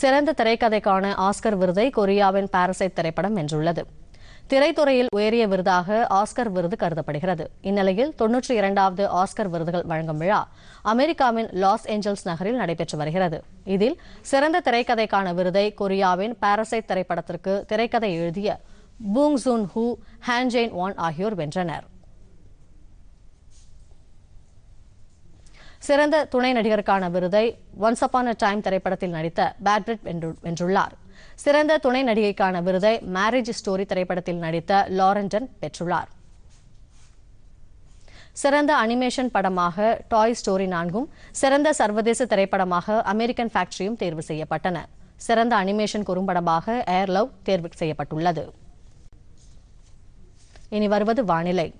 சிறந்த திரைக்கதைக்கான ஆஸ்கர் விருதை கொரியாவின் பாரசைட் திரைப்படம் வென்றுள்ளது திரைத்துறையில் உயரிய விருதாக ஆஸ்கர் விருது கருதப்படுகிறது இந்நிலையில் தொன்னூற்றி இரண்டாவது ஆஸ்கர் விருதுகள் வழங்கும் விழா அமெரிக்காவின் லாஸ் ஏஞ்சல்ஸ் நகரில் நடைபெற்று வருகிறது இதில் சிறந்த திரைக்கதைக்கான விருதை கொரியாவின் பாரசைட் திரைப்படத்திற்கு திரைக்கதை எழுதிய பூங் ஜூன் ஹூ ஹேன்ஜெயின் வான் ஆகியோர் வென்றனர் சிறந்த துணை நடிகருக்கான விருதை ஒன்ஸ் அப்பான் அ டைம் திரைப்படத்தில் நடித்த பேட்ரிட் வென்றுள்ளார் சிறந்த துணை நடிகைக்கான விருதை மேரேஜ் ஸ்டோரி திரைப்படத்தில் நடித்த லாரண்டன் பெற்றுள்ளார் சிறந்த அனிமேஷன் படமாக டாய் ஸ்டோரி நான்கும் சிறந்த சர்வதேச திரைப்படமாக அமெரிக்கன் ஃபேக்டரியும் தேர்வு செய்யப்பட்டன சிறந்த அனிமேஷன் குறும்படமாக ஏர் லவ் தேர்வு செய்யப்பட்டுள்ளது இனி வருவது வானிலை